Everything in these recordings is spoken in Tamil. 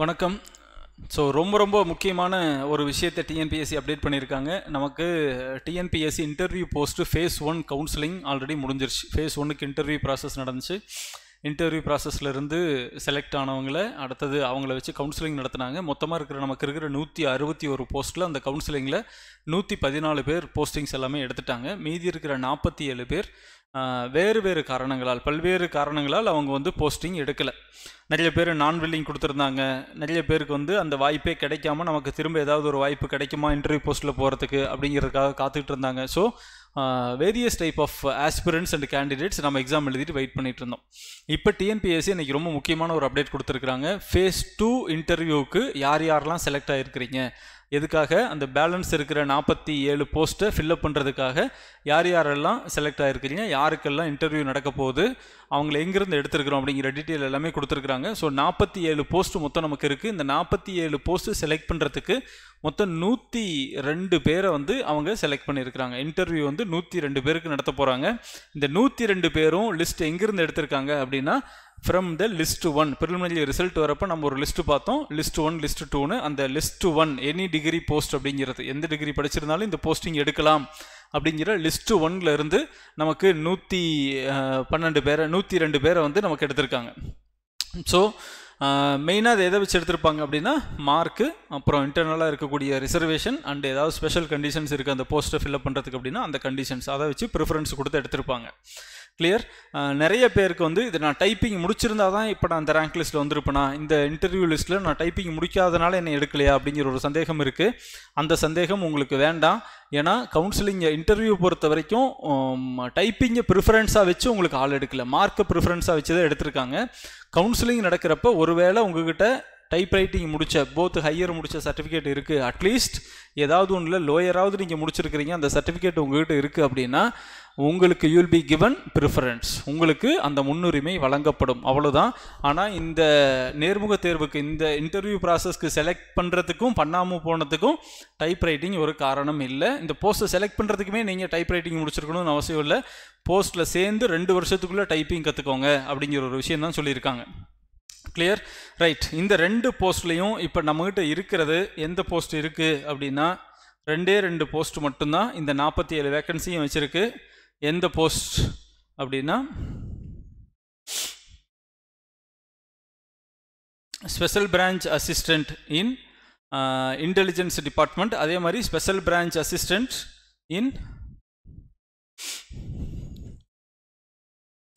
வணக்கம் ஸோ ரொம்ப ரொம்ப முக்கியமான ஒரு விஷயத்தை டிஎன்பிஎஸ்சி அப்டேட் பண்ணியிருக்காங்க நமக்கு TNPSC interview post phase one counselling already முடிஞ்சிருச்சு ஃபேஸ் ஒன்றுக்கு இன்டர்வியூ ப்ராசஸ் நடந்துச்சு இன்டர்வியூ ப்ராசஸ்லேருந்து செலக்ட் ஆனவங்கள அடுத்தது அவங்கள வச்சு கவுன்சிலிங் நடத்துனாங்க மொத்தமாக இருக்கிற நமக்கு இருக்கிற நூற்றி அறுபத்தி ஒரு போஸ்ட்டில் அந்த கவுன்சிலிங்கில் நூற்றி பதினாலு பேர் போஸ்டிங்ஸ் எல்லாமே எடுத்துட்டாங்க மீதி இருக்கிற நாற்பத்தி ஏழு பேர் வேறு வேறு காரணங்களால் பல்வேறு காரணங்களால் அவங்க வந்து போஸ்டிங் எடுக்கலை நிறைய பேர் நான் வில்லிங் கொடுத்துருந்தாங்க நிறைய பேருக்கு வந்து அந்த வாய்ப்பே கிடைக்காம நமக்கு திரும்ப ஏதாவது ஒரு வாய்ப்பு கிடைக்குமா இன்டர்வியூ போஸ்ட்டில் போகிறதுக்கு அப்படிங்கிறதுக்காக காத்துக்கிட்டு இருந்தாங்க so various type of aspirants and candidates நம்ம எக்ஸாம் எழுதிட்டு வெயிட் பண்ணிட்டு இருந்தோம் இப்போ டிஎன்பிஎஸ்சி இன்னைக்கு ரொம்ப முக்கியமான ஒரு அப்டேட் கொடுத்துருக்குறாங்க ஃபேஸ் டூ இன்டர்வியூவுக்கு யார் யாரெல்லாம் செலக்ட் ஆகிருக்கிறீங்க எதுக்காக அந்த பேலன்ஸ் இருக்கிற நாற்பத்தி ஏழு போஸ்ட்டை ஃபில்லப் பண்ணுறதுக்காக யார் யாரெல்லாம் செலக்ட் ஆகிருக்கிறீங்க யாருக்கெல்லாம் இன்டர்வியூ நடக்க போகுது அவங்கள எங்கேருந்து எடுத்துருக்குறோம் அப்படிங்கிற டீட்டெயில் எல்லாமே கொடுத்துருக்குறாங்க ஸோ நாற்பத்தி ஏழு போஸ்ட்டு மொத்தம் நமக்கு இருக்குது இந்த நாற்பத்தி ஏழு போஸ்ட்டு செலக்ட் பண்ணுறதுக்கு மொத்தம் நூற்றி ரெண்டு பேரை வந்து அவங்க செலக்ட் பண்ணியிருக்கிறாங்க இன்டர்வியூ வந்து நூற்றி ரெண்டு பேருக்கு நடத்த போகிறாங்க இந்த நூற்றி ரெண்டு பேரும் லிஸ்ட் எங்கேருந்து எடுத்திருக்காங்க அப்படின்னா from the list one preliminary result வரப்போ நம்ம ஒரு லிஸ்ட் பார்த்தோம் லிஸ்ட் ஒன் லிஸ்ட் டூனு அந்த list one any degree post அப்படிங்கிறது எந்த டிகிரி படிச்சிருந்தாலும் இந்த போஸ்டிங் எடுக்கலாம் அப்படிங்கிற லிஸ்ட் ஒன்ல இருந்து நமக்கு நூற்றி பன்னெண்டு பேரை நூற்றி ரெண்டு பேரை வந்து நமக்கு எடுத்திருக்காங்க ஸோ மெயினாக அதை எதை வச்சு எடுத்திருப்பாங்க அப்படின்னா மார்க்கு அப்புறம் இன்டர்னலாக இருக்கக்கூடிய ரிசர்வேஷன் அண்ட் ஏதாவது ஸ்பெஷல் கண்டிஷன்ஸ் இருக்குது அந்த போஸ்ட்டை ஃபில்அப் பண்ணுறதுக்கு அப்படின்னா அந்த கண்டிஷன்ஸ் அதை வச்சு ப்ரிஃபரன்ஸ் கொடுத்து எடுத்திருப்பாங்க கிளியர் நிறைய பேருக்கு வந்து இது நான் டைப்பிங் முடிச்சிருந்தா தான் இப்போ நான் அந்த ரேங்க் லிஸ்ட்டில் வந்திருப்பேனா இந்த இன்டர்வியூ லிஸ்ட்டில் நான் டைப்பிங் முடிக்காதனால என்னை எடுக்கலையா அப்படிங்கிற ஒரு சந்தேகம் இருக்குது அந்த சந்தேகம் உங்களுக்கு வேண்டாம் ஏன்னா கவுன்சிலிங் இன்டர்வியூ பொறுத்த வரைக்கும் டைப்பிங்கை ப்ரிஃபரன்ஸாக வச்சு உங்களுக்கு ஆள் எடுக்கல மார்க்கை ப்ரிஃபரன்ஸாக வச்சு தான் எடுத்திருக்காங்க கவுன்சிலிங் நடக்கிறப்ப ஒருவேளை உங்ககிட்ட டைப் ரைட்டிங் முடித்த போத் ஹையர் முடித்த சர்டிஃபிகேட் இருக்குது அட்லீஸ்ட் ஏதாவது ஒன்றில் லோயராவது நீங்கள் முடிச்சிருக்கிறீங்க அந்த சர்டிஃபிகேட் உங்கள்கிட்ட இருக்குது அப்படின்னா உங்களுக்கு யூல் பி கிவன் ப்ரிஃபரன்ஸ் உங்களுக்கு அந்த முன்னுரிமை வழங்கப்படும் அவ்வளோதான் ஆனால் இந்த நேர்முக தேர்வுக்கு இந்த இன்டர்வியூ ப்ராசஸ்க்கு செலக்ட் பண்ணுறதுக்கும் பண்ணாமல் போனதுக்கும் டைப் ரைட்டிங் ஒரு காரணம் இல்லை இந்த போஸ்ட்டை செலக்ட் பண்ணுறதுக்குமே நீங்கள் டைப் ரைட்டிங் முடிச்சிருக்கணும்னு அவசியம் இல்லை போஸ்ட்டில் சேர்ந்து ரெண்டு வருஷத்துக்குள்ளே டைப்பிங் கற்றுக்கோங்க அப்படிங்கிற ஒரு விஷயம் தான் சொல்லியிருக்காங்க கிளியர் ரைட் இந்த ரெண்டு போஸ்ட்லேயும் இப்போ நம்மகிட்ட இருக்கிறது எந்த போஸ்ட் இருக்குது அப்படின்னா ரெண்டே ரெண்டு போஸ்ட் மட்டும்தான் இந்த நாற்பத்தி ஏழு வேக்கன்சியும் வச்சுருக்கு எந்த போஸ்ட் அப்படின்னா special branch assistant in intelligence department அதே மாதிரி special branch assistant in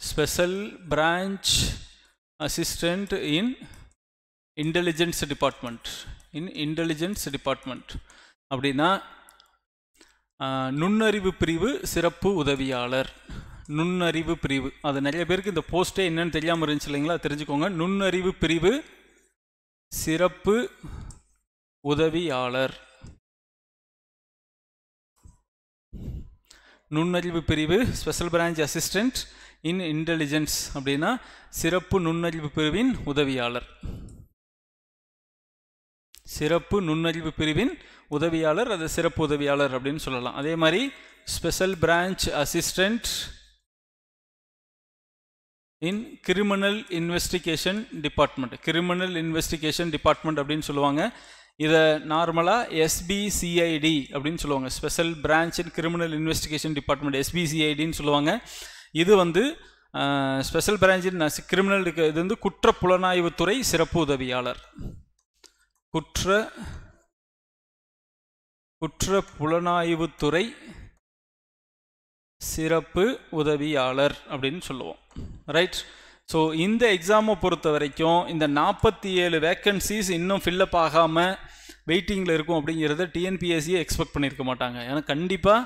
special branch assistant in intelligence department in intelligence department அப்படின்னா நுண்ணறிவு பிரிவு சிறப்பு உதவியாளர் நுண்ணறிவு பிரிவு அது நிறைய பேருக்கு இந்த போஸ்ட்டே என்னன்னு தெரியாமல் இருந்துச்சு இல்லைங்களா தெரிஞ்சுக்கோங்க நுண்ணறிவு பிரிவு சிறப்பு உதவியாளர் நுண்ணறிவு பிரிவு special branch assistant in intelligence அப்படின்னா சிறப்பு நுண்ணறிவு பிரிவின் உதவியாளர் சிறப்பு நுண்ணறிவு பிரிவின் உதவியாளர் அது சிறப்பு உதவியாளர் அப்படின்னு சொல்லலாம் அதே மாதிரி special branch assistant in criminal investigation department criminal investigation department அப்படின்னு சொல்லுவாங்க இதை நார்மலாக எஸ்பிசிஐடி அப்படின்னு சொல்லுவாங்க special branch in criminal investigation department எஸ்பிசிஐடின்னு சொல்லுவாங்க இது வந்து ஸ்பெஷல் பிரான்ச் இன் கிரிமினல் இது வந்து குற்ற புலனாய்வுத்துறை சிறப்பு உதவியாளர் குற்ற குற்ற புலனாய்வுத்துறை சிறப்பு உதவியாளர் அப்படின்னு சொல்லுவோம் ரைட் ஸோ இந்த எக்ஸாமை பொறுத்த வரைக்கும் இந்த நாற்பத்தி ஏழு வேக்கன்சிஸ் இன்னும் ஃபில்லப் ஆகாமல் வெயிட்டிங்கில் இருக்கும் அப்படிங்கிறத டிஎன்பிஎஸ்சியை எக்ஸ்பெக்ட் பண்ணியிருக்க மாட்டாங்க ஏன்னா கண்டிப்பாக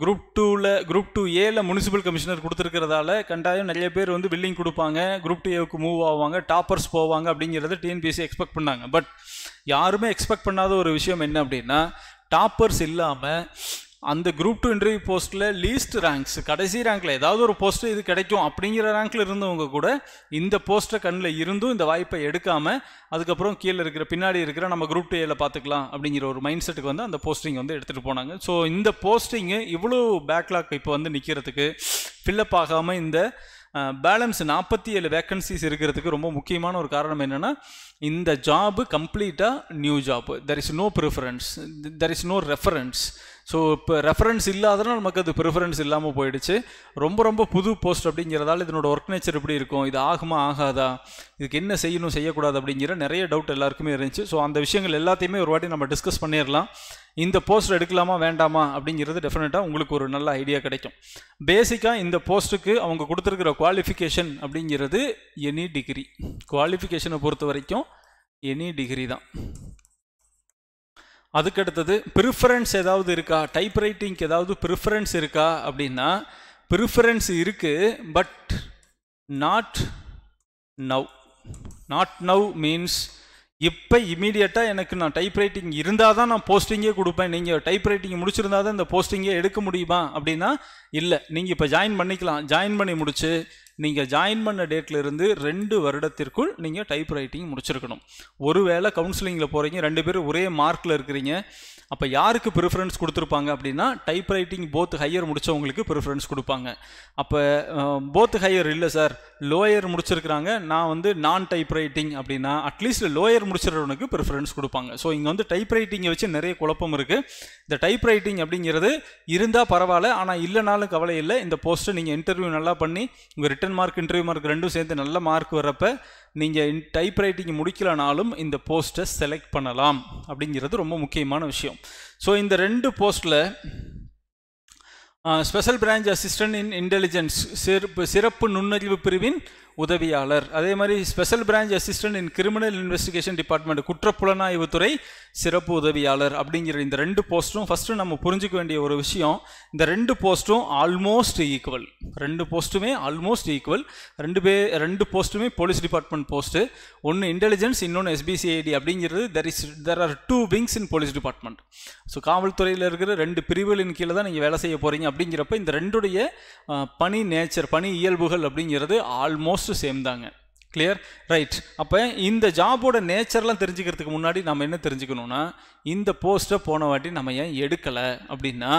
குரூப் டூவில் குரூப் டூ ஏல முனிசிபல் கமிஷனர் கொடுத்துருக்கிறதால கண்டாயம் நிறைய பேர் வந்து பில்லிங் கொடுப்பாங்க குரூப் டூ ஏவுக்கு மூவ் ஆவாங்க டாப்பர்ஸ் போவாங்க அப்படிங்கிறத டிஎன்பிஎஸ்சி எக்ஸ்பெக்ட் பண்ணாங்க பட் யாருமே எக்ஸ்பெக்ட் பண்ணாத ஒரு விஷயம் என்ன அப்படின்னா டாப்பர்ஸ் இல்லாமல் அந்த குரூப் டூ இன்டர்வியூ போஸ்ட்டில் லீஸ்ட் ரேங்க்ஸ் கடைசி ரேங்க்கில் ஏதாவது ஒரு போஸ்ட்டு இது கிடைக்கும் அப்படிங்கிற ரேங்க்கில் இருந்தவங்க கூட இந்த போஸ்ட்டை கண்ணில் இருந்தும் இந்த வாய்ப்பை எடுக்காமல் அதுக்கப்புறம் கீழே இருக்கிற பின்னாடி இருக்கிற நம்ம குரூப் டூ ஏல பார்த்துக்கலாம் அப்படிங்கிற ஒரு மைண்ட் செட்டுக்கு வந்து அந்த போஸ்டிங் வந்து எடுத்துகிட்டு போனாங்க ஸோ இந்த போஸ்டிங்கு இவ்வளோ பேக்லாக் இப்போ வந்து நிற்கிறதுக்கு ஃபில்லப் ஆகாமல் இந்த பேலன்ஸ் நாற்பத்தி ஏழு வேக்கன்சிஸ் இருக்கிறதுக்கு ரொம்ப முக்கியமான ஒரு காரணம் என்னென்னா இந்த ஜாபு கம்ப்ளீட்டாக new job there is no preference there is no reference so இப்போ ரெஃபரன்ஸ் இல்லாதனால் நமக்கு அது ப்ரிஃபரன்ஸ் இல்லாமல் போயிடுச்சு ரொம்ப ரொம்ப புது போஸ்ட் அப்படிங்கிறதால இதனோட ஒர்க் நேச்சர் எப்படி இருக்கும் இது ஆகுமா ஆகாதா இதுக்கு என்ன செய்யணும் செய்யக்கூடாது அப்படிங்கிற நிறைய டவுட் எல்லாருக்குமே இருந்துச்சு ஸோ அந்த விஷயங்கள் எல்லாத்தையுமே ஒரு வாட்டி நம்ம டிஸ்கஸ் பண்ணிடலாம் இந்த போஸ்ட் எடுக்கலாமா வேண்டாமா அப்படிங்கிறது டெஃபினட்டாக உங்களுக்கு ஒரு நல்ல ஐடியா கிடைக்கும் பேசிக்காக இந்த போஸ்ட்டுக்கு அவங்க கொடுத்துருக்கிற குவாலிஃபிகேஷன் அப்படிங்கிறது எனி டிகிரி குவாலிஃபிகேஷனை பொறுத்த வரைக்கும் எனி டிகிரி தான் அதுக்கடுத்தது ப்ரிஃபரன்ஸ் ஏதாவது இருக்கா டைப் ரைட்டிங்க்கு ஏதாவது ப்ரிஃபரன்ஸ் இருக்கா அப்படின்னா ப்ரிஃபரன்ஸ் இருக்குது but not now not now means இப்போ இமீடியட்டாக எனக்கு நான் டைப் ரைட்டிங் இருந்தால் தான் நான் போஸ்டிங்கே கொடுப்பேன் நீங்கள் டைப் ரைட்டிங் முடிச்சிருந்தா தான் இந்த போஸ்டிங்கே எடுக்க முடியுமா அப்படின்னா இல்லை நீங்கள் இப்போ ஜாயின் பண்ணிக்கலாம் ஜாயின் பண்ணி முடிச்சு நீங்கள் ஜாயின் பண்ண டேட்லேருந்து ரெண்டு வருடத்திற்குள் நீங்கள் டைப் ரைட்டிங் முடிச்சிருக்கணும் ஒருவேளை கவுன்சிலிங்கில் போகிறீங்க ரெண்டு பேரும் ஒரே மார்க்கில் இருக்கிறீங்க அப்போ யாருக்கு ப்ரிஃபரன்ஸ் கொடுத்துருப்பாங்க அப்படின்னா டைப் ரைட்டிங் போத் ஹையர் முடித்தவங்களுக்கு ப்ரிஃபரன்ஸ் கொடுப்பாங்க அப்போ போத் ஹையர் இல்லை சார் லோயர் முடிச்சிருக்கிறாங்க நான் வந்து நான் டைப் ரைட்டிங் அப்படின்னா அட்லீஸ்ட் லோயர் முடிச்சிருக்கவனுக்கு ப்ரிஃபரன்ஸ் கொடுப்பாங்க ஸோ இங்கே வந்து டைப் ரைட்டிங்கை வச்சு நிறைய குழப்பம் இருக்குது இந்த டைப் ரைட்டிங் அப்படிங்கிறது இருந்தால் பரவாயில்ல ஆனால் இல்லைனாலும் கவலை இல்லை இந்த போஸ்ட்டை நீங்கள் இன்டர்வியூ நல்லா பண்ணி உங்கள் ரிட்டன் மார்க் இன்டர்வியூ மார்க் ரெண்டும் சேர்த்து நல்ல மார்க் வர்றப்ப நீங்கள் டைப் ரைட்டிங் முடிக்கலனாலும் இந்த போஸ்ட்டை செலக்ட் பண்ணலாம் அப்படிங்கிறது ரொம்ப முக்கியமான விஷயம் ஸோ இந்த ரெண்டு போஸ்ட்டில் special branch assistant in intelligence சிறப்பு சிறப்பு நுண்ணறிவு பிரிவின் உதவியாளர் அதே மாதிரி special branch assistant in criminal investigation department குற்றப்புலனாய்வுத்துறை சிறப்பு உதவியாளர் அப்படிங்கிற இந்த ரெண்டு போஸ்ட்டும் ஃபஸ்ட்டு நம்ம புரிஞ்சுக்க வேண்டிய ஒரு விஷயம் இந்த ரெண்டு போஸ்ட்டும் ஆல்மோஸ்ட் ஈக்குவல் ரெண்டு போஸ்ட்டுமே ஆல்மோஸ்ட் ஈக்குவல் ரெண்டு பே ரெண்டு போஸ்ட்டுமே போலீஸ் டிபார்ட்மெண்ட் போஸ்ட்டு ஒன்று இன்டெலிஜென்ஸ் இன்னொன்று எஸ்பிசிஐடி அப்படிங்கிறது there is there are two wings in police department so காவல்துறையில் இருக்கிற ரெண்டு பிரிவுகளின் கீழே தான் நீங்கள் வேலை செய்ய போகிறீங்க அப்படிங்கிறப்ப இந்த ரெண்டுடைய பணி நேச்சர் பணி இயல்புகள் அப்படிங்கிறது ஆல்மோஸ்ட் ஆல்மோஸ்ட் சேம் தாங்க கிளியர் ரைட் அப்போ இந்த ஜாபோட நேச்சர்லாம் தெரிஞ்சுக்கிறதுக்கு முன்னாடி நம்ம என்ன தெரிஞ்சுக்கணும்னா இந்த போஸ்ட்டை போன வாட்டி நம்ம ஏன் எடுக்கலை அப்படின்னா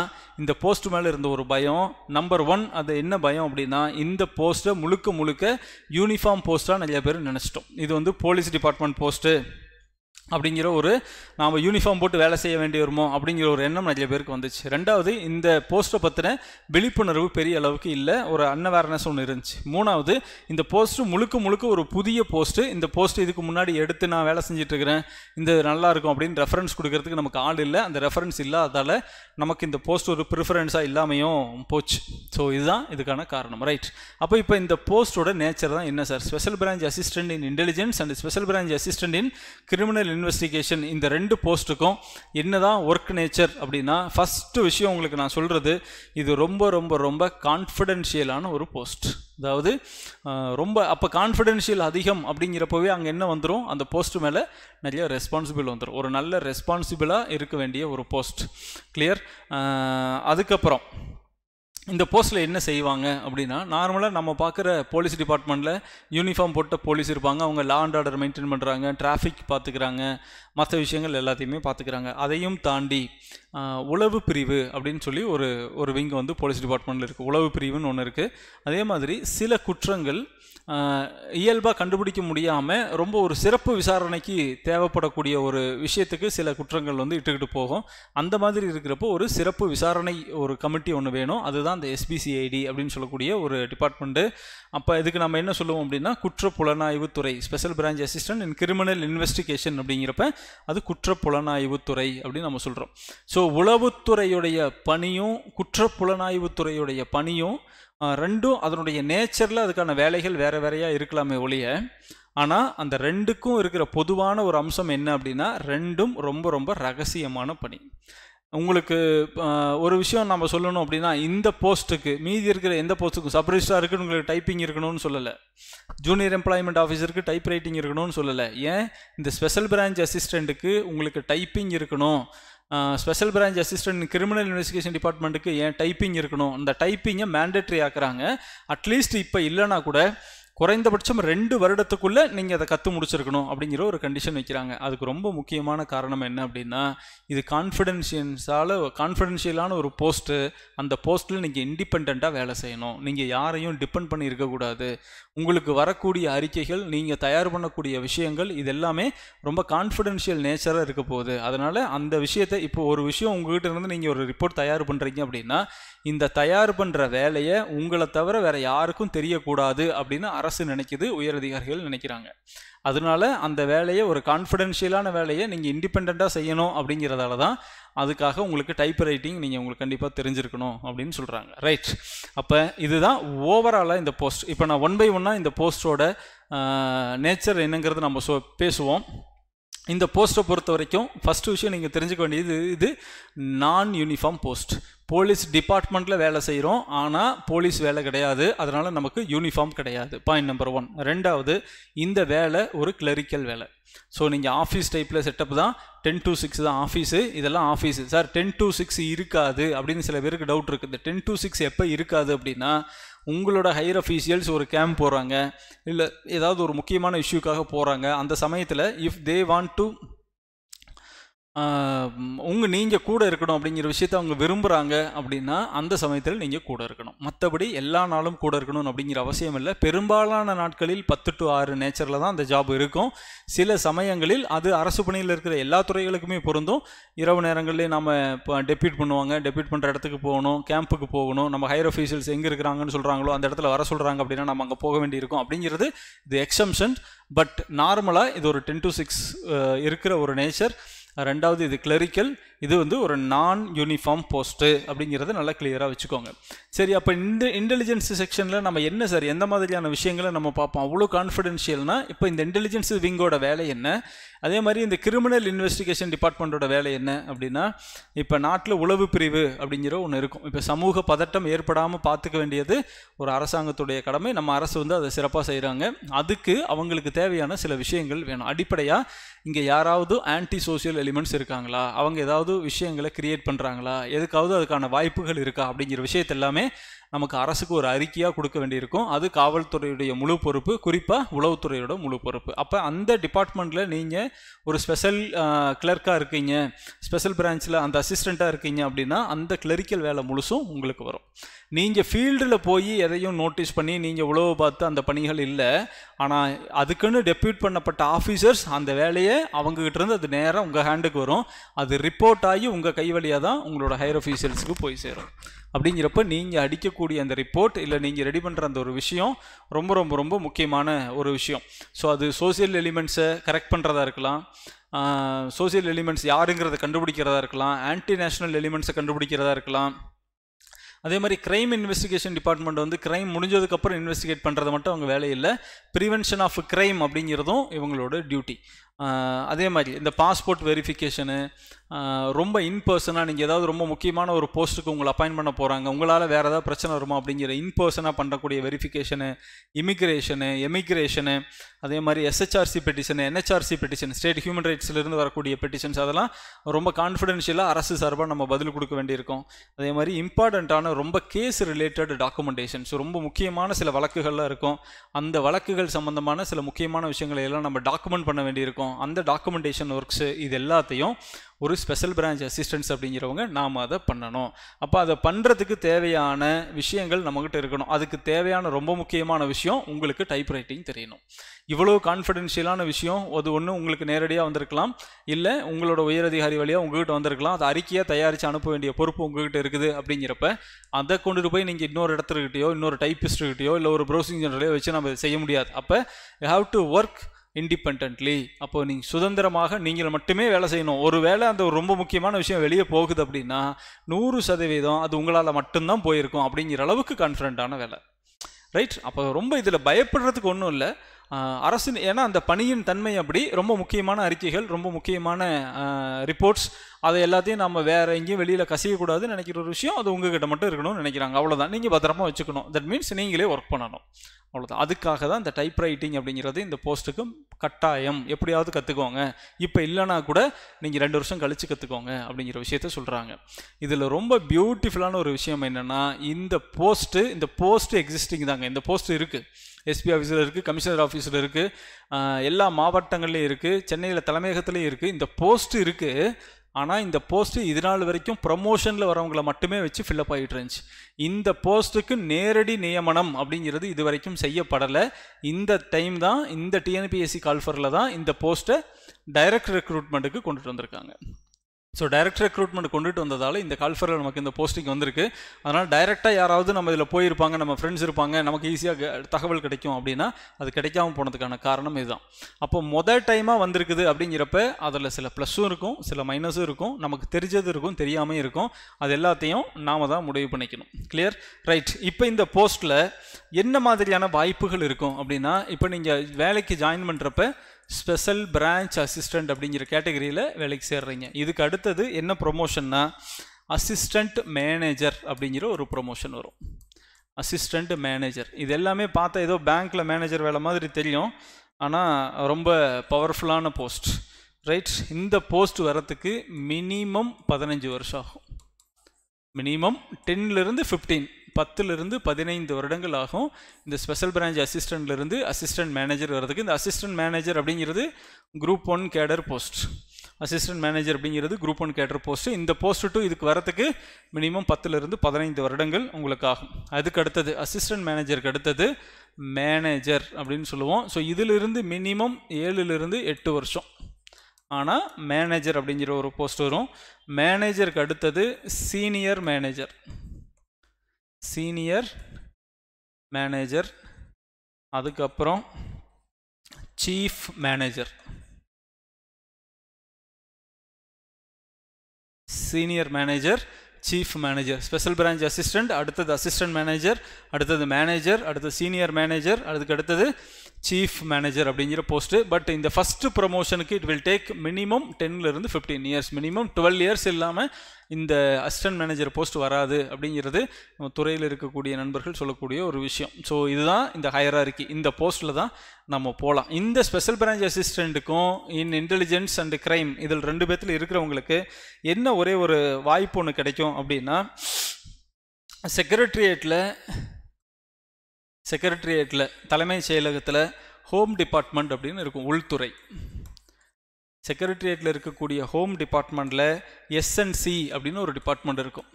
இந்த போஸ்ட் மேலே இருந்த ஒரு பயம் நம்பர் ஒன் அது என்ன பயம் அப்படின்னா இந்த போஸ்ட்டை முழுக்க முழுக்க யூனிஃபார்ம் போஸ்ட்டாக நிறைய பேர் நினச்சிட்டோம் இது வந்து போலீஸ் டிபார்ட்மெண்ட் போஸ்ட்டு அப்படிங்கிற ஒரு நாம் யூனிஃபார்ம் போட்டு வேலை செய்ய வேண்டி வருமோ அப்படிங்கிற ஒரு எண்ணம் நிறைய பேருக்கு வந்துச்சு ரெண்டாவது இந்த போஸ்ட்டை பற்றின விழிப்புணர்வு பெரிய அளவுக்கு இல்லை ஒரு அன்னவேர்னஸ் ஒன்று இருந்துச்சு மூணாவது இந்த போஸ்ட்டு முழுக்க முழுக்க ஒரு புதிய போஸ்ட்டு இந்த போஸ்ட் இதுக்கு முன்னாடி எடுத்து நான் வேலை செஞ்சிட்ருக்கிறேன் இந்த நல்லா இருக்கும் அப்படின்னு ரெஃபரன்ஸ் கொடுக்கறதுக்கு நமக்கு ஆள் இல்லை அந்த ரெஃபரன்ஸ் இல்லாததால் நமக்கு இந்த போஸ்ட் ஒரு ப்ரிஃபரன்ஸாக இல்லாமையும் போச்சு ஸோ இதுதான் இதுக்கான காரணம் ரைட் அப்போ இப்போ இந்த போஸ்ட்டோட நேச்சர் தான் என்ன sir special branch assistant in intelligence and special branch assistant in criminal investigation இந்த ரெண்டு போஸ்ட்டுக்கும் என்ன தான் ஒர்க் நேச்சர் அப்படின்னா ஃபஸ்ட்டு விஷயம் உங்களுக்கு நான் சொல்கிறது இது ரொம்ப ரொம்ப ரொம்ப கான்ஃபிடென்ஷியலான ஒரு போஸ்ட் அதாவது ரொம்ப அப்போ கான்ஃபிடென்ஷியல் அதிகம் அப்படிங்கிறப்பவே அங்கே என்ன வந்துடும் அந்த போஸ்ட் மேலே நிறைய ரெஸ்பான்சிபிள் வந்துடும் ஒரு நல்ல ரெஸ்பான்சிபிளாக இருக்க வேண்டிய ஒரு போஸ்ட் கிளியர் அதுக்கப்புறம் இந்த போஸ்ட்டில் என்ன செய்வாங்க அப்படின்னா நார்மலாக நம்ம பார்க்குற போலீஸ் டிபார்ட்மெண்ட்டில் யூனிஃபார்ம் போட்ட போலீஸ் இருப்பாங்க அவங்க லா அண்ட் ஆர்டர் மெயின்டைன் பண்ணுறாங்க டிராஃபிக் பார்த்துக்கிறாங்க மற்ற விஷயங்கள் எல்லாத்தையுமே பார்த்துக்கிறாங்க அதையும் தாண்டி உளவு பிரிவு அப்படின்னு சொல்லி ஒரு ஒரு விங் வந்து போலீஸ் டிபார்ட்மெண்ட்டில் இருக்குது உளவு பிரிவுன்னு ஒன்று இருக்குது அதே மாதிரி சில குற்றங்கள் இயல்பாக கண்டுபிடிக்க முடியாமல் ரொம்ப ஒரு சிறப்பு விசாரணைக்கு தேவைப்படக்கூடிய ஒரு விஷயத்துக்கு சில குற்றங்கள் வந்து இட்டுக்கிட்டு போகும் அந்த மாதிரி இருக்கிறப்போ ஒரு சிறப்பு விசாரணை ஒரு கமிட்டி ஒன்று வேணும் அதுதான் அந்த எஸ்பிசிஐடி அப்படின்னு சொல்லக்கூடிய ஒரு டிபார்ட்மெண்ட்டு அப்போ இதுக்கு நம்ம என்ன சொல்லுவோம் அப்படின்னா குற்ற புலனாய்வு துறை special branch assistant in criminal investigation அப்படிங்கிறப்ப அது குற்ற புலனாய்வு துறை அப்படின்னு நம்ம சொல்கிறோம் ஸோ உளவுத்துறையுடைய பணியும் குற்ற புலனாய்வு துறையுடைய பணியும் ரெண்டும் அதனுடைய நேச்சரில் அதுக்கான வேலைகள் வேறு வேறையாக இருக்கலாமே ஒழிய ஆனால் அந்த ரெண்டுக்கும் இருக்கிற பொதுவான ஒரு அம்சம் என்ன அப்படின்னா ரெண்டும் ரொம்ப ரொம்ப ரகசியமான பணி உங்களுக்கு ஒரு விஷயம் நம்ம சொல்லணும் அப்படின்னா இந்த போஸ்ட்டுக்கு மீதி இருக்கிற எந்த போஸ்ட்டுக்கும் சப்ரிஸ்டாக இருக்குன்னு உங்களுக்கு டைப்பிங் இருக்கணும்னு சொல்லலை ஜூனியர் எம்ப்ளாய்மெண்ட் ஆஃபீஸருக்கு டைப் ரைட்டிங் இருக்கணும்னு சொல்லலை ஏன் இந்த ஸ்பெஷல் பிரான்ச் அசிஸ்டண்ட்டுக்கு உங்களுக்கு டைப்பிங் இருக்கணும் special branch assistant criminal investigation டிபார்ட்மெண்ட்டுக்கு ஏன் டைப்பிங் இருக்கணும் அந்த டைப்பிங்கை மேண்டேட்ரி ஆக்குறாங்க அட்லீஸ்ட் இப்போ இல்லைனா கூட குறைந்தபட்சம் ரெண்டு வருடத்துக்குள்ளே நீங்கள் அதை கற்று முடிச்சிருக்கணும் அப்படிங்கிற ஒரு கண்டிஷன் வைக்கிறாங்க அதுக்கு ரொம்ப முக்கியமான காரணம் என்ன அப்படின்னா இது கான்ஃபிடென்ஷியன்ஸால் கான்ஃபிடென்ஷியலான ஒரு போஸ்ட்டு அந்த போஸ்ட்டில் நீங்கள் இண்டிபெண்ட்டாக வேலை செய்யணும் நீங்கள் யாரையும் டிபெண்ட் பண்ணி இருக்கக்கூடாது உங்களுக்கு வரக்கூடிய அறிக்கைகள் நீங்கள் தயார் பண்ணக்கூடிய விஷயங்கள் இது எல்லாமே ரொம்ப கான்ஃபிடென்ஷியல் நேச்சராக இருக்க போகுது அதனால் அந்த விஷயத்தை இப்போ ஒரு விஷயம் உங்ககிட்ட இருந்து நீங்கள் ஒரு ரிப்போர்ட் தயார் பண்ணுறீங்க அப்படின்னா இந்த தயார் பண்ணுற வேலையை உங்களை தவிர வேறு யாருக்கும் தெரியக்கூடாது அப்படின்னு அரசு நினைக்கிது உயரதிகாரிகள் நினைக்கிறாங்க அதனால அந்த வேலையை ஒரு கான்ஃபிடென்ஷியலான வேலையை நீங்கள் இண்டிபெண்ட்டாக செய்யணும் அப்படிங்கிறதால தான் அதுக்காக உங்களுக்கு டைப் ரைட்டிங் நீங்கள் உங்களுக்கு கண்டிப்பாக தெரிஞ்சிருக்கணும் அப்படின்னு சொல்கிறாங்க ரைட் அப்போ இதுதான் ஓவராலாக இந்த போஸ்ட் இப்போ நான் ஒன் பை ஒன்னாக இந்த போஸ்டோட நேச்சர் என்னங்கிறது நம்ம சொ பேசுவோம் இந்த போஸ்ட்டை பொறுத்த வரைக்கும் ஃபஸ்ட்டு விஷயம் நீங்கள் தெரிஞ்சுக்க வேண்டியது இது நான் யூனிஃபார்ம் போஸ்ட் போலீஸ் டிபார்ட்மெண்ட்டில் வேலை செய்கிறோம் ஆனால் போலீஸ் வேலை கிடையாது அதனால் நமக்கு யூனிஃபார்ம் கிடையாது பாயிண்ட் நம்பர் ஒன் ரெண்டாவது இந்த வேலை ஒரு கிளரிக்கல் வேலை ஸோ நீங்கள் ஆஃபீஸ் டைப்பில் செட்டப் தான் டென் டு சிக்ஸ் தான் ஆஃபீஸு இதெல்லாம் office sir ten to six இருக்காது அப்படின்னு சில பேருக்கு டவுட் இருக்குது டென் டு சிக்ஸ் எப்போ இருக்காது அப்படின்னா உங்களோட ஹையர் அஃபீஷியல்ஸ் ஒரு கேம்ப் போகிறாங்க இல்லை ஏதாவது ஒரு முக்கியமான இஷ்யூக்காக போகிறாங்க அந்த சமயத்தில் இஃப் தே வாண்ட் டு உங்கள் நீங்கள் கூட இருக்கணும் அப்படிங்கிற விஷயத்த அவங்க விரும்புகிறாங்க அப்படின்னா அந்த சமயத்தில் நீங்கள் கூட இருக்கணும் மற்றபடி எல்லா நாளும் கூட இருக்கணும் அப்படிங்கிற அவசியம் இல்லை பெரும்பாலான நாட்களில் பத்து டு ஆறு நேச்சரில் தான் அந்த ஜாப் இருக்கும் சில சமயங்களில் அது அரசு பணியில் இருக்கிற எல்லா துறைகளுக்குமே பொருந்தும் இரவு நேரங்களில் நம்ம இப்போ டெப்யூட் பண்ணுவாங்க டெப்யூட் பண்ணுற இடத்துக்கு போகணும் கேம்புக்கு போகணும் நம்ம ஹையர் அஃபீஷியல்ஸ் எங்கே இருக்கிறாங்கன்னு சொல்கிறாங்களோ அந்த இடத்துல வர சொல்கிறாங்க அப்படின்னா நம்ம அங்கே போக வேண்டியிருக்கும் அப்படிங்கிறது இது எக்ஸம்ஷன் பட் நார்மலாக இது ஒரு டென் டு சிக்ஸ் இருக்கிற ஒரு நேச்சர் ரெண்டாவது இது கிளரிக்கல் இது வந்து ஒரு நான் யூனிஃபார்ம் போஸ்ட்டு அப்படிங்கிறத நல்லா கிளியராக வச்சுக்கோங்க சரி அப்போ இந்த இன்டெலிஜென்ஸ் செக்ஷனில் நம்ம என்ன சார் எந்த மாதிரியான விஷயங்களை நம்ம பார்ப்போம் அவ்வளோ கான்ஃபிடென்ஷியல்னா இப்போ இந்த இன்டெலிஜென்ஸ் விங்கோட வேலை என்ன அதே மாதிரி இந்த கிரிமினல் இன்வெஸ்டிகேஷன் டிபார்ட்மெண்ட்டோட வேலை என்ன அப்படின்னா இப்போ நாட்டில் உளவு பிரிவு அப்படிங்கிற ஒன்று இருக்கும் இப்போ சமூக பதட்டம் ஏற்படாமல் பார்த்துக்க வேண்டியது ஒரு அரசாங்கத்துடைய கடமை நம்ம அரசு வந்து அதை சிறப்பாக செய்கிறாங்க அதுக்கு அவங்களுக்கு தேவையான சில விஷயங்கள் வேணும் அடிப்படையாக இங்கே யாராவது ஆன்டி சோசியல் எலிமெண்ட்ஸ் இருக்காங்களா அவங்க ஏதாவது விஷயங்களை கிரியேட் பண்ணுறாங்களா எதுக்காவது அதுக்கான வாய்ப்புகள் இருக்கா அப்படிங்கிற விஷயத்த எல்லாமே நமக்கு அரசுக்கு ஒரு அறிக்கையாக கொடுக்க வேண்டியிருக்கும் அது காவல்துறையுடைய முழு பொறுப்பு குறிப்பாக உளவுத்துறையோட முழு பொறுப்பு அப்போ அந்த டிபார்ட்மெண்ட்டில் நீங்கள் ஒரு ஸ்பெஷல் கிளர்க்காக இருக்கீங்க ஸ்பெஷல் பிரான்ச்சில் அந்த அசிஸ்டண்ட்டாக இருக்கீங்க அப்படின்னா அந்த கிளரிக்கல் வேலை முழுசும் உங்களுக்கு வரும் நீங்கள் ஃபீல்டில் போய் எதையும் நோட்டீஸ் பண்ணி நீங்கள் உழவு பார்த்து அந்த பணிகள் இல்லை ஆனால் அதுக்குன்னு டெப்யூட் பண்ணப்பட்ட ஆஃபீஸர்ஸ் அந்த வேலையை அவங்ககிட்ட இருந்து அது நேராக உங்கள் ஹேண்டுக்கு வரும் அது ரிப்போர்ட் ஆகி உங்கள் கை வழியாக தான் உங்களோட ஹையர் அஃபீஷியல்ஸுக்கு போய் சேரும் அப்படிங்கிறப்ப நீங்கள் அடிக்கக்கூடிய அந்த ரிப்போர்ட் இல்லை நீங்கள் ரெடி பண்ணுற அந்த ஒரு விஷயம் ரொம்ப ரொம்ப ரொம்ப முக்கியமான ஒரு விஷயம் ஸோ அது சோசியல் எலிமெண்ட்ஸை கரெக்ட் பண்ணுறதா இருக்கலாம் சோசியல் எலிமெண்ட்ஸ் யாருங்கிறத கண்டுபிடிக்கிறதா இருக்கலாம் ஆன்டி நேஷனல் எலிமெண்ட்ஸை கண்டுபிடிக்கிறதா இருக்கலாம் அதே மாதிரி கிரைம் இன்வெஸ்டிகேஷன் டிபார்ட்மெண்ட் வந்து கிரைம் முடிஞ்சதுக்கப்புறம் இன்வெஸ்டிகேட் பண்ணுறது மட்டும் அவங்க வேலையில்லை ப்ரிவென்ஷன் ஆஃப் கிரைம் அப்படிங்கிறதும் இவங்களோட டியூட்டி அதே மாதிரி இந்த பாஸ்போர்ட் வெரிஃபிகேஷனு ரொம்ப இன்பர்சனாக நீங்கள் ஏதாவது ரொம்ப முக்கியமான ஒரு போஸ்ட்டுக்கு உங்களை அப்பாயின் பண்ண போகிறாங்க உங்களால் வேறு ஏதாவது பிரச்சனை வருமா அப்படிங்கிற இன்பர்சனாக பண்ணக்கூடிய வெரிஃபிகேஷனு இமிக்ரேஷனு எமிக்ரேஷனு அதே மாதிரி SHRC petition NHRC petition state human ரைட்ஸ்லேருந்து வரக்கூடிய பெட்டிஷன்ஸ் அதெல்லாம் ரொம்ப கான்ஃபிடென்ஷியலாக அரசு சார்பாக நம்ம பதில் கொடுக்க வேண்டியிருக்கோம் அதே மாதிரி இம்பார்ட்டண்ட்டான ரொம்ப கேஸ் ரிலேட்டட் டாக்குமெண்டேஷன்ஸ் ரொம்ப முக்கியமான சில வழக்குகள்லாம் இருக்கும் அந்த வழக்குகள் சம்மந்தமான சில முக்கியமான விஷயங்களை எல்லாம் நம்ம டாக்குமெண்ட் பண்ண வேண்டியிருக்கும் இருக்கும் அந்த டாக்குமெண்டேஷன் ஒர்க்ஸு இது எல்லாத்தையும் ஒரு ஸ்பெஷல் பிரான்ச் அசிஸ்டன்ஸ் அப்படிங்கிறவங்க நாம் அதை பண்ணணும் அப்போ அதை பண்ணுறதுக்கு தேவையான விஷயங்கள் நம்மகிட்ட இருக்கணும் அதுக்கு தேவையான ரொம்ப முக்கியமான விஷயம் உங்களுக்கு டைப் ரைட்டிங் தெரியணும் இவ்வளோ கான்ஃபிடென்ஷியலான விஷயம் அது ஒன்று உங்களுக்கு நேரடியாக வந்திருக்கலாம் இல்லை உங்களோட உயரதிகாரி வழியாக உங்ககிட்ட வந்திருக்கலாம் அதை அறிக்கையாக தயாரித்து அனுப்ப வேண்டிய பொறுப்பு உங்கள்கிட்ட இருக்குது அப்படிங்கிறப்ப அதை கொண்டுட்டு போய் நீங்கள் இன்னொரு இடத்துக்கிட்டையோ இன்னொரு டைப்பிஸ்ட்டுக்கிட்டையோ இல்லை ஒரு ப்ரௌசிங் ஜென்ரலையோ வச்சு நம்ம செய்ய முடியாது அப்போ you have to work independently அப்போ நீங்கள் சுதந்திரமாக நீங்கள் மட்டுமே வேலை செய்யணும் ஒரு வேலை அந்த ரொம்ப முக்கியமான விஷயம் வெளியே போகுது அப்படின்னா நூறு சதவீதம் அது உங்களால் மட்டும்தான் போயிருக்கும் அப்படிங்கிற அளவுக்கு கான்ஃபிடண்ட்டான வேலை ரைட் அப்போ ரொம்ப இதில் பயப்படுறதுக்கு ஒன்றும் இல்லை அரசு ஏன்னா அந்த பணியின் தன்மை அப்படி ரொம்ப முக்கியமான அறிக்கைகள் ரொம்ப முக்கியமான ரிப்போர்ட்ஸ் அதை எல்லாத்தையும் நம்ம வேற எங்கேயும் வெளியில் கசியக்கூடாதுன்னு நினைக்கிற ஒரு விஷயம் அது உங்ககிட்ட மட்டும் இருக்கணும்னு நினைக்கிறாங்க அவ்வளோதான் நீங்கள் பத்திரமா வச்சுக்கணும் தட் மீன்ஸ் நீங்களே ஒர்க் பண்ணணும் அவ்வளோதான் அதுக்காக தான் இந்த டைப் ரைட்டிங் அப்படிங்கிறது இந்த போஸ்ட்டுக்கு கட்டாயம் எப்படியாவது கற்றுக்கோங்க இப்போ இல்லைனா கூட நீங்கள் ரெண்டு வருஷம் கழித்து கற்றுக்கோங்க அப்படிங்கிற விஷயத்த சொல்கிறாங்க இதில் ரொம்ப பியூட்டிஃபுல்லான ஒரு விஷயம் என்னென்னா இந்த போஸ்ட்டு இந்த போஸ்ட்டு எக்ஸிஸ்டிங் தாங்க இந்த போஸ்ட் இருக்குது எஸ்பி ஆஃபீஸில் இருக்குது கமிஷனர் ஆஃபீஸில் இருக்குது எல்லா மாவட்டங்கள்லேயும் இருக்குது சென்னையில் தலைமையகத்துலேயும் இருக்குது இந்த போஸ்ட் இருக்குது ஆனால் இந்த போஸ்ட்டு இது நாள் வரைக்கும் ப்ரமோஷனில் வரவங்களை மட்டுமே வச்சு ஃபில்லப் ஆகிட்டு இருந்துச்சு இந்த போஸ்ட்டுக்கு நேரடி நியமனம் அப்படிங்கிறது இது வரைக்கும் செய்யப்படலை இந்த டைம் தான் இந்த டிஎன்பிஎஸ்சி கால்ஃபரில் தான் இந்த போஸ்ட்டை டைரக்ட் ரெக்ரூட்மெண்ட்டுக்கு கொண்டுட்டு வந்திருக்காங்க ஸோ டைரக்ட் ரெக்ரூட்மெண்ட் கொண்டுட்டு வந்ததால் இந்த கால்ஃபரில் நமக்கு இந்த போஸ்டிங் வந்திருக்கு அதனால் டைரெக்டாக யாராவது நம்ம இதில் போயிருப்பாங்க நம்ம ஃப்ரெண்ட்ஸ் இருப்பாங்க நமக்கு ஈஸியாக தகவல் கிடைக்கும் அப்படின்னா அது கிடைக்காம போனதுக்கான காரணம் இதுதான் அப்போ மொதல் டைமாக வந்திருக்குது அப்படிங்கிறப்ப அதில் சில ப்ளஸ்ஸும் இருக்கும் சில மைனஸும் இருக்கும் நமக்கு தெரிஞ்சது இருக்கும் தெரியாமல் இருக்கும் அது எல்லாத்தையும் நாம் தான் முடிவு பண்ணிக்கணும் கிளியர் ரைட் இப்போ இந்த போஸ்ட்டில் என்ன மாதிரியான வாய்ப்புகள் இருக்கும் அப்படின்னா இப்போ நீங்கள் வேலைக்கு ஜாயின் பண்ணுறப்ப ஸ்பெஷல் பிரான்ச் அசிஸ்டண்ட் அப்படிங்கிற கேட்டகரியில் வேலைக்கு சேர்றீங்க இதுக்கு அடுத்தது என்ன ப்ரொமோஷன்னா அசிஸ்டண்ட் மேனேஜர் அப்படிங்கிற ஒரு ப்ரொமோஷன் வரும் அசிஸ்டண்ட் மேனேஜர் இது எல்லாமே பார்த்தா ஏதோ பேங்க்கில் மேனேஜர் வேலை மாதிரி தெரியும் ஆனால் ரொம்ப பவர்ஃபுல்லான போஸ்ட் ரைட் இந்த போஸ்ட் வரத்துக்கு மினிமம் பதினஞ்சு வருஷம் ஆகும் மினிமம் டென்னிலிருந்து ஃபிஃப்டீன் பத்துலேருந்து பதினைந்து வருடங்கள் ஆகும் இந்த ஸ்பெஷல் பிரான்ச் அசிஸ்டண்ட்லேருந்து அசிஸ்டன்ட் மேனேஜர் வர்றதுக்கு இந்த அசிஸ்டன்ட் மேனேஜர் அப்படிங்கிறது group one cadre post assistant manager அப்படிங்கிறது குரூப் ஒன் கேடர் போஸ்ட்டு இந்த போஸ்ட் டூ இதுக்கு வரத்துக்கு மினிமம் பத்துலேருந்து பதினைந்து வருடங்கள் உங்களுக்கு ஆகும் அதுக்கு அடுத்தது அசிஸ்டன்ட் மேனேஜருக்கு அடுத்தது மேனேஜர் அப்படின்னு சொல்லுவோம் ஸோ இதிலிருந்து மினிமம் ஏழுலேருந்து எட்டு வருஷம் ஆனால் மேனேஜர் அப்படிங்கிற ஒரு போஸ்ட் வரும் மேனேஜருக்கு அடுத்தது சீனியர் மேனேஜர் சீனியர் மேனேஜர் அதுக்கப்புறம் chief manager senior manager chief manager special branch assistant அடுத்தது அசிஸ்டன்ட் மேனேஜர் அடுத்தது மேனேஜர் அடுத்தது சீனியர் மேனேஜர் அதுக்கு அடுத்தது சீஃப் மேனேஜர் அப்படிங்கிற போஸ்ட்டு பட் இந்த ஃபஸ்ட்டு ப்ரொமோஷனுக்கு இட் வில் டேக் மினிமம் டென்லேருந்து fifteen years minimum twelve years இல்லாமல் இந்த அசிஸ்டன்ட் மேனேஜர் போஸ்ட் வராது அப்படிங்கிறது நம்ம துறையில் இருக்கக்கூடிய நண்பர்கள் சொல்லக்கூடிய ஒரு விஷயம் ஸோ இதுதான் இந்த ஹையராக்கி இந்த போஸ்ட்டில் தான் நம்ம போகலாம் இந்த ஸ்பெஷல் பிரான்ச் அசிஸ்டண்ட்டுக்கும் இன் இன்டெலிஜென்ஸ் அண்ட் கிரைம் இதில் ரெண்டு பேர்த்தில் இருக்கிறவங்களுக்கு என்ன ஒரே ஒரு வாய்ப்பு ஒன்று கிடைக்கும் அப்படின்னா செக்ரட்டரியேட்டில் செக்ரட்டரியேட்டில் தலைமை செயலகத்தில் ஹோம் டிபார்ட்மெண்ட் அப்படின்னு இருக்கும் உள்துறை செக்ரட்டரியேட்டில் இருக்கக்கூடிய ஹோம் டிபார்ட்மெண்ட்டில் எஸ்என்சி அப்படின்னு ஒரு டிபார்ட்மெண்ட் இருக்கும்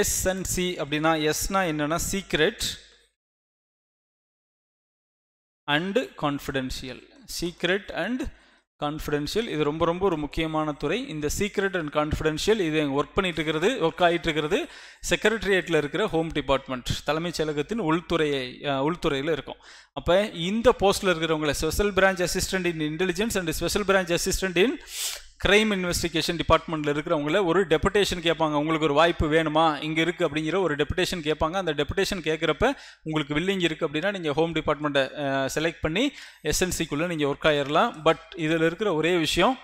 எஸ்என்சி அப்படின்னா எஸ்னா என்னென்னா secret and confidential secret and confidential இது ரொம்ப ரொம்ப ஒரு முக்கியமான துறை இந்த சீக்ரெட் அண்ட் கான்ஃபிடென்ஷியல் இது ஒர்க் பண்ணிட்டு இருக்கிறது ஒர்க் ஆகிட்டு இருக்கிறது செக்ரட்டரியேட்டில் இருக்கிற ஹோம் டிபார்ட்மெண்ட் தலைமைச் செயலகத்தின் உள்துறையை உள்துறையில் இருக்கும் அப்போ இந்த போஸ்ட்டில் இருக்கிறவங்களை special branch assistant in intelligence and special branch assistant in crime investigation டிபார்ட்மெண்ட்டில் இருக்கிறவங்கள ஒரு டெபுடேஷன் கேட்பாங்க உங்களுக்கு ஒரு வாய்ப்பு வேணுமா இங்கே இருக்குது அப்படிங்கிற ஒரு டெபுடேஷன் கேட்பாங்க அந்த டெபுடேஷன் கேட்குறப்ப உங்களுக்கு வில்லிங் இருக்குது அப்படின்னா நீங்கள் ஹோம் டிபார்ட்மெண்ட்டை செலக்ட் பண்ணி எஸ்என்சிக்குள்ளே நீங்கள் ஒர்க் ஆகிடலாம் பட் இதில் இருக்கிற ஒரே விஷயம்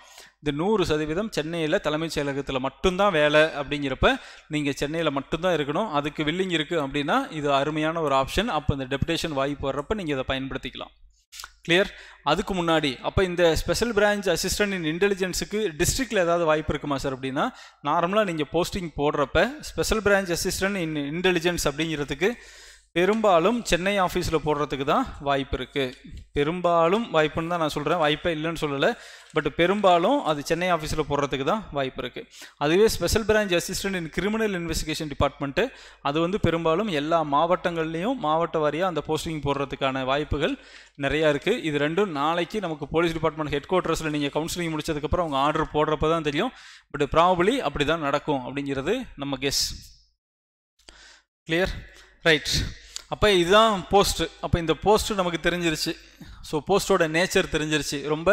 இந்த நூறு சதவீதம் சென்னையில் தலைமைச் செயலகத்தில் மட்டும்தான் வேலை அப்படிங்கிறப்ப நீங்கள் சென்னையில் மட்டும்தான் இருக்கணும் அதுக்கு வில்லிங் இருக்குது அப்படின்னா இது அருமையான ஒரு ஆப்ஷன் அப்போ இந்த டெபுடேஷன் வாய்ப்பு வர்றப்ப நீங்கள் இதை பயன்படுத்திக்கலாம் கிளியர் அதுக்கு முன்னாடி அப்போ இந்த ஸ்பெஷல் பிரான்ச் அசிஸ்டன்ட் இன் இன்டெலிஜென்ஸுக்கு டிஸ்ட்ரிக்டில் ஏதாவது வாய்ப்பு இருக்குமா சார் அப்படின்னா நார்மலாக நீங்கள் போஸ்டிங் போடுறப்ப special branch assistant in intelligence அப்படிங்கிறதுக்கு பெரும்பாலும் சென்னை ஆஃபீஸில் போடுறதுக்கு தான் வாய்ப்பு இருக்குது பெரும்பாலும் வாய்ப்புன்னு தான் நான் சொல்கிறேன் வாய்ப்பே இல்லைன்னு சொல்லலை பட் பெரும்பாலும் அது சென்னை ஆஃபீஸில் போடுறதுக்கு தான் வாய்ப்பு இருக்குது அதுவே special branch assistant in criminal investigation department அது வந்து பெரும்பாலும் எல்லா மாவட்டங்கள்லேயும் மாவட்ட வாரியாக அந்த போஸ்டிங் போடுறதுக்கான வாய்ப்புகள் நிறையா இருக்குது இது ரெண்டும் நாளைக்கு நமக்கு போலீஸ் டிபார்ட்மெண்ட் ஹெட் குவார்ட்டர்ஸில் நீங்கள் கவுன்சிலிங் முடிச்சதுக்கப்புறம் அவங்க ஆர்டர் போடுறப்ப தான் தெரியும் பட் ப்ராபலி அப்படி தான் நடக்கும் அப்படிங்கிறது நம்ம கெஸ் கிளியர் ரைட் அப்போ இதுதான் போஸ்ட்டு அப்போ இந்த போஸ்ட்டு நமக்கு தெரிஞ்சிருச்சு ஸோ போஸ்ட்டோட நேச்சர் தெரிஞ்சிருச்சு ரொம்ப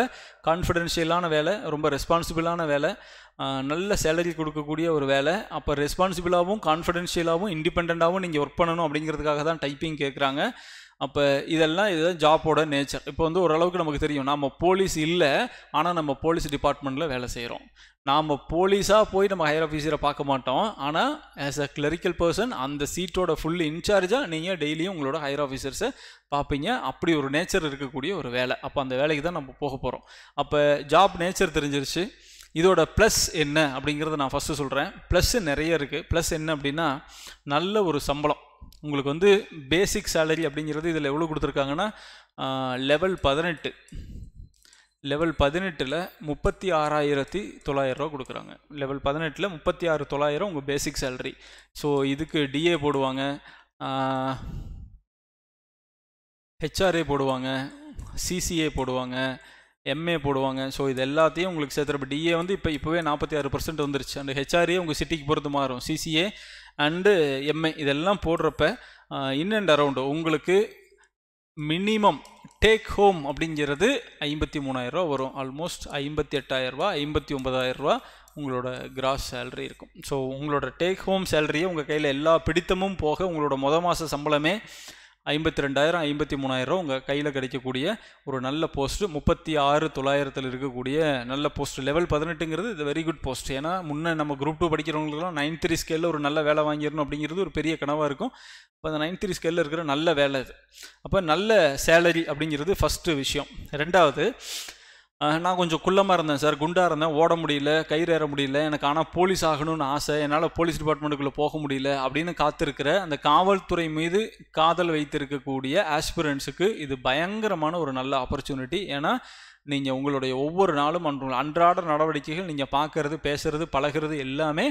கான்ஃபிடென்ஷியலான வேலை ரொம்ப ரெஸ்பான்சிபிளான வேலை நல்ல சேலரி கொடுக்கக்கூடிய ஒரு வேலை அப்போ ரெஸ்பான்சிபிளாகவும் கான்ஃபிடென்ஷியலாகவும் இண்டிபெண்ட்டாகவும் நீங்கள் ஒர்க் பண்ணணும் அப்படிங்கிறதுக்காக தான் டைப்பிங் கேட்குறாங்க அப்போ இதெல்லாம் இதுதான் ஜாப்போட நேச்சர் இப்போ வந்து ஓரளவுக்கு நமக்கு தெரியும் நாம் போலீஸ் இல்லை ஆனால் நம்ம போலீஸ் டிபார்ட்மெண்ட்டில் வேலை செய்கிறோம் நாம் போலீஸாக போய் நம்ம ஹையர் ஆஃபீஸரை பார்க்க மாட்டோம் ஆனால் ஆஸ் அ கிளரிக்கல் பர்சன் அந்த சீட்டோட ஃபுல் இன்சார்ஜாக நீங்கள் டெய்லியும் உங்களோட ஹையர் ஆஃபீஸர்ஸை பார்ப்பீங்க அப்படி ஒரு நேச்சர் இருக்கக்கூடிய ஒரு வேலை அப்போ அந்த வேலைக்கு தான் நம்ம போக போகிறோம் அப்போ ஜாப் நேச்சர் தெரிஞ்சிருச்சு இதோட ப்ளஸ் என்ன அப்படிங்கிறத நான் ஃபஸ்ட்டு சொல்கிறேன் ப்ளஸ் நிறைய இருக்குது ப்ளஸ் என்ன அப்படின்னா நல்ல ஒரு சம்பளம் உங்களுக்கு வந்து பேசிக் சேலரி அப்படிங்கிறது இதில் எவ்வளோ கொடுத்துருக்காங்கன்னா லெவல் பதினெட்டு லெவல் பதினெட்டில் முப்பத்தி ஆறாயிரத்தி தொள்ளாயிரரூவா கொடுக்குறாங்க லெவல் பதினெட்டில் முப்பத்தி ஆறு தொள்ளாயிரம் உங்கள் பேசிக் சேலரி ஸோ இதுக்கு டிஏ போடுவாங்க ஹெச்ஆர்ஏ போடுவாங்க சிசிஏ போடுவாங்க எம்ஏ போடுவாங்க ஸோ இது எல்லாத்தையும் உங்களுக்கு சேர்த்துறப்ப டிஏ வந்து இப்போ இப்போவே நாற்பத்தி ஆறு பர்சன்ட் வந்துருச்சு அந்த ஹெச்ஆர்ஏ உங்கள் சிட்டிக்கு பொறுத்து மாறும் சிசிஏ அண்டு எம்ஐ இதெல்லாம் போடுறப்ப இன் அண்ட் அரவுண்டு உங்களுக்கு மினிமம் டேக் ஹோம் அப்படிங்கிறது ஐம்பத்தி மூணாயிரரூவா வரும் ஆல்மோஸ்ட் ஐம்பத்தி எட்டாயிரரூவா ஐம்பத்தி ஒம்பதாயிரரூவா உங்களோட கிராஸ் சேலரி இருக்கும் ஸோ உங்களோட டேக் ஹோம் சேலரியை உங்கள் கையில் எல்லா பிடித்தமும் போக உங்களோட மொதல் மாத சம்பளமே ஐம்பத்தி ரெண்டாயிரம் ஐம்பத்தி மூணாயிரம் உங்கள் கையில் கிடைக்கக்கூடிய ஒரு நல்ல போஸ்ட்டு முப்பத்தி ஆறு தொள்ளாயிரத்தில் இருக்கக்கூடிய நல்ல போஸ்ட்டு லெவல் பதினெட்டுங்கிறது இது வெரி குட் போஸ்ட் ஏன்னா முன்னே நம்ம குரூப் டூ படிக்கிறவங்களுக்குலாம் நைன் த்ரீ ஸ்கேலில் ஒரு நல்ல வேலை வாங்கிடணும் அப்படிங்கிறது ஒரு பெரிய கனவாக இருக்கும் இப்போ அந்த நைன் த்ரீ ஸ்கேலில் இருக்கிற நல்ல வேலை இது அப்போ நல்ல சேலரி அப்படிங்கிறது ஃபஸ்ட்டு விஷயம் ரெண்டாவது நான் கொஞ்சம் குள்ளமாக இருந்தேன் சார் குண்டாக இருந்தேன் ஓட முடியல கயிறு ஏற முடியல எனக்கு ஆனால் போலீஸ் ஆகணும்னு ஆசை என்னால் போலீஸ் டிபார்ட்மெண்ட்டுக்குள்ளே போக முடியல அப்படின்னு காத்திருக்கிற அந்த காவல்துறை மீது காதல் வைத்திருக்கக்கூடிய ஆஸ்பிரன்ஸுக்கு இது பயங்கரமான ஒரு நல்ல ஆப்பர்ச்சுனிட்டி ஏன்னா நீங்கள் உங்களுடைய ஒவ்வொரு நாளும் அன்றாட நடவடிக்கைகள் நீங்கள் பார்க்கறது பேசுறது பழகிறது எல்லாமே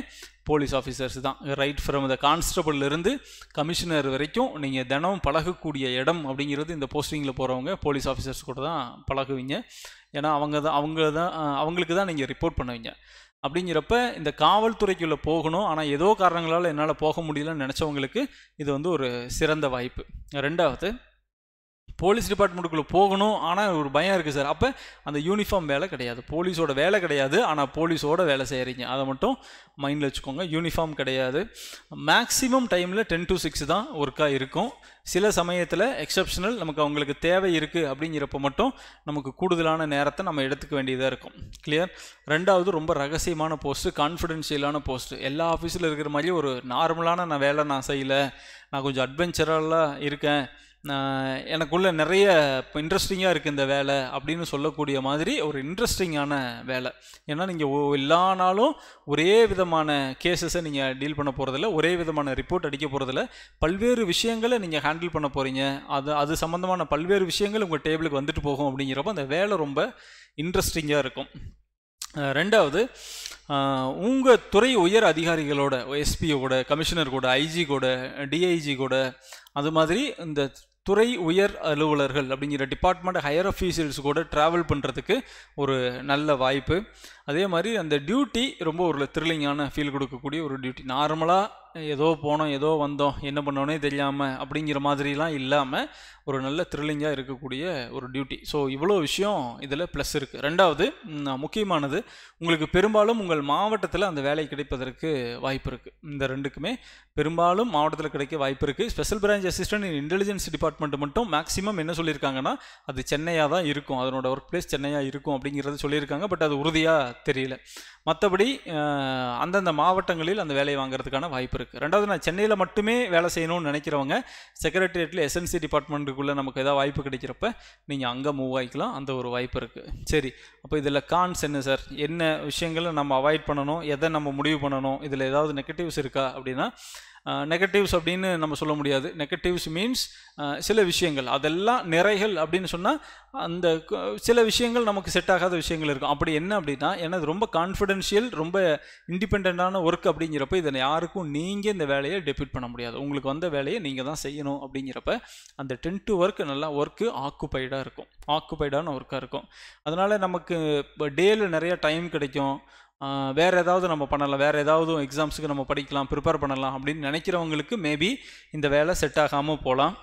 போலீஸ் ஆஃபீஸர்ஸ் தான் ரைட் ஃப்ரம் த கான்ஸ்டபிள்லேருந்து கமிஷனர் வரைக்கும் நீங்கள் தினமும் பழகக்கூடிய இடம் அப்படிங்கிறது இந்த போஸ்டிங்கில் போகிறவங்க போலீஸ் ஆஃபீஸர்ஸ் கூட தான் பழகுவீங்க ஏன்னா அவங்க தான் அவங்க தான் அவங்களுக்கு தான் நீங்கள் ரிப்போர்ட் பண்ணுவீங்க அப்படிங்கிறப்ப இந்த காவல்துறைக்குள்ளே போகணும் ஆனால் ஏதோ காரணங்களால் என்னால் போக முடியலன்னு நினச்சவங்களுக்கு இது வந்து ஒரு சிறந்த வாய்ப்பு ரெண்டாவது போலீஸ் டிபார்ட்மெண்ட்டுக்குள்ளே போகணும் ஆனால் ஒரு பயம் இருக்குது சார் அப்போ அந்த யூனிஃபார்ம் வேலை கிடையாது போலீஸோட வேலை கிடையாது ஆனால் போலீஸோட வேலை செய்கிறீங்க அதை மட்டும் மைண்டில் வச்சுக்கோங்க யூனிஃபார்ம் கிடையாது மேக்ஸிமம் டைமில் டென் டு சிக்ஸ் தான் ஒர்க்காக இருக்கும் சில சமயத்தில் எக்ஸப்ஷனல் நமக்கு அவங்களுக்கு தேவை இருக்குது அப்படிங்கிறப்ப மட்டும் நமக்கு கூடுதலான நேரத்தை நம்ம எடுத்துக்க வேண்டியதாக இருக்கும் கிளியர் ரெண்டாவது ரொம்ப ரகசியமான போஸ்ட்டு கான்ஃபிடென்ஷியலான போஸ்ட்டு எல்லா ஆஃபீஸில் இருக்கிற மாதிரி ஒரு நார்மலான நான் வேலை நான் செய்யலை நான் கொஞ்சம் அட்வென்ச்சரெல்லாம் இருக்கேன் எனக்குள்ளே நிறைய இப்போ இன்ட்ரெஸ்டிங்காக இருக்குது இந்த வேலை அப்படின்னு சொல்லக்கூடிய மாதிரி ஒரு இன்ட்ரெஸ்டிங்கான வேலை ஏன்னா நீங்கள் எல்லா நாளும் ஒரே விதமான கேசஸை நீங்கள் டீல் பண்ண போகிறதில்ல ஒரே விதமான ரிப்போர்ட் அடிக்க போகிறதில்ல பல்வேறு விஷயங்களை நீங்கள் ஹேண்டில் பண்ண போகிறீங்க அது அது சம்மந்தமான பல்வேறு விஷயங்கள் உங்கள் டேபிளுக்கு வந்துட்டு போகும் அப்படிங்கிறப்ப அந்த வேலை ரொம்ப இன்ட்ரெஸ்டிங்காக இருக்கும் ரெண்டாவது உங்கள் துறை உயர் அதிகாரிகளோட எஸ்பியோட கமிஷனர் கூட ஐஜி கூட டிஐஜி கூட அது மாதிரி இந்த துறை உயர் அலுவலர்கள் அப்படிங்கிற டிபார்ட்மெண்ட் ஹையர் அஃபீஷியல்ஸ் கூட ட்ராவல் பண்ணுறதுக்கு ஒரு நல்ல வாய்ப்பு அதே மாதிரி அந்த டியூட்டி ரொம்ப ஒரு த்ரில்லிங்கான ஃபீல் கொடுக்கக்கூடிய ஒரு டியூட்டி நார்மலாக ஏதோ போனோம் ஏதோ வந்தோம் என்ன பண்ணோன்னே தெரியாமல் அப்படிங்கிற மாதிரிலாம் இல்லாமல் ஒரு நல்ல த்ரில்லிங்காக இருக்கக்கூடிய ஒரு டியூட்டி ஸோ இவ்வளோ விஷயம் இதில் ப்ளஸ் இருக்குது ரெண்டாவது முக்கியமானது உங்களுக்கு பெரும்பாலும் உங்கள் மாவட்டத்தில் அந்த வேலை கிடைப்பதற்கு வாய்ப்பு இருக்குது இந்த ரெண்டுக்குமே பெரும்பாலும் மாவட்டத்தில் கிடைக்க வாய்ப்பு இருக்குது special branch assistant in intelligence department மட்டும் மேக்ஸிமம் என்ன சொல்லியிருக்காங்கன்னா அது சென்னையாக தான் இருக்கும் அதனோட ஒர்க் பிளேஸ் சென்னையாக இருக்கும் அப்படிங்கிறது சொல்லியிருக்காங்க பட் அது உறுதியாக தெரியல மற்றபடி அந்தந்த மாவட்டங்களில் அந்த வேலையை வாங்குறதுக்கான வாய்ப்பு இருக்குது ரெண்டாவது நான் சென்னையில் மட்டுமே வேலை செய்யணும்னு நினைக்கிறவங்க செக்ரட்டரியேட்டில் எஸ்என்சி டிபார்ட்மெண்ட்டுக்குள்ளே நமக்கு ஏதாவது வாய்ப்பு கிடைக்கிறப்ப நீங்கள் அங்கே மூவ் ஆகிக்கலாம் அந்த ஒரு வாய்ப்பு இருக்குது சரி அப்போ இதில் கான்ஸ் என்ன சார் என்ன விஷயங்களை நம்ம அவாய்ட் பண்ணணும் எதை நம்ம முடிவு பண்ணணும் இதில் ஏதாவது நெகட்டிவ்ஸ் இருக்கா அப்படின்னா நெகட்டிவ்ஸ் அப்படின்னு நம்ம சொல்ல முடியாது நெகட்டிவ்ஸ் மீன்ஸ் சில விஷயங்கள் அதெல்லாம் நிறைகள் அப்படின்னு சொன்னால் அந்த சில விஷயங்கள் நமக்கு செட் ஆகாத விஷயங்கள் இருக்கும் அப்படி என்ன அப்படின்னா எனது ரொம்ப கான்ஃபிடென்ஷியல் ரொம்ப இண்டிபெண்ட்டான ஒர்க் அப்படிங்கிறப்ப இதை யாருக்கும் நீங்கள் இந்த வேலையை டெபிட் பண்ண முடியாது உங்களுக்கு வந்த வேலையை நீங்கள் தான் செய்யணும் அப்படிங்கிறப்ப அந்த டென்ட்டு டு ஒர்க் நல்லா ஒர்க்கு ஆக்குப்பைடாக இருக்கும் ஆக்குப்பைடான ஒர்க்காக இருக்கும் அதனால் நமக்கு டேயில் நிறையா டைம் கிடைக்கும் வேறு ஏதாவது நம்ம பண்ணலாம் வேறு ஏதாவது எக்ஸாம்ஸுக்கு நம்ம படிக்கலாம் ப்ரிப்பேர் பண்ணலாம் அப்படின்னு நினைக்கிறவங்களுக்கு மேபி இந்த வேலை செட் ஆகாமல் போகலாம்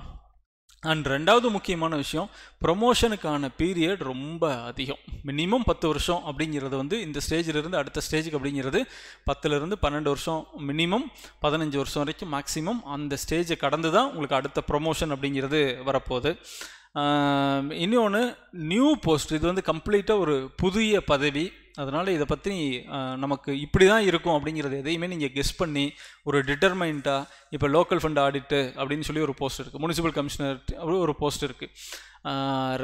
அண்ட் ரெண்டாவது முக்கியமான விஷயம் ப்ரொமோஷனுக்கான பீரியட் ரொம்ப அதிகம் மினிமம் பத்து வருஷம் அப்படிங்கிறது வந்து இந்த ஸ்டேஜிலிருந்து அடுத்த ஸ்டேஜுக்கு அப்படிங்கிறது பத்துலேருந்து பன்னெண்டு வருஷம் மினிமம் பதினஞ்சு வருஷம் வரைக்கும் மேக்ஸிமம் அந்த ஸ்டேஜை கடந்து தான் உங்களுக்கு அடுத்த ப்ரொமோஷன் அப்படிங்கிறது வரப்போகுது இன்னொன்று நியூ போஸ்ட் இது வந்து கம்ப்ளீட்டாக ஒரு புதிய பதவி அதனால் இதை பற்றி நமக்கு இப்படி தான் இருக்கும் அப்படிங்கிறது எதையுமே நீங்கள் கெஸ் பண்ணி ஒரு டிட்டர்மைண்ட்டாக இப்போ லோக்கல் ஃபண்ட் ஆடிட்டு அப்படின்னு சொல்லி ஒரு போஸ்ட் இருக்குது முனிசிபல் கமிஷனர் ஒரு போஸ்ட் இருக்குது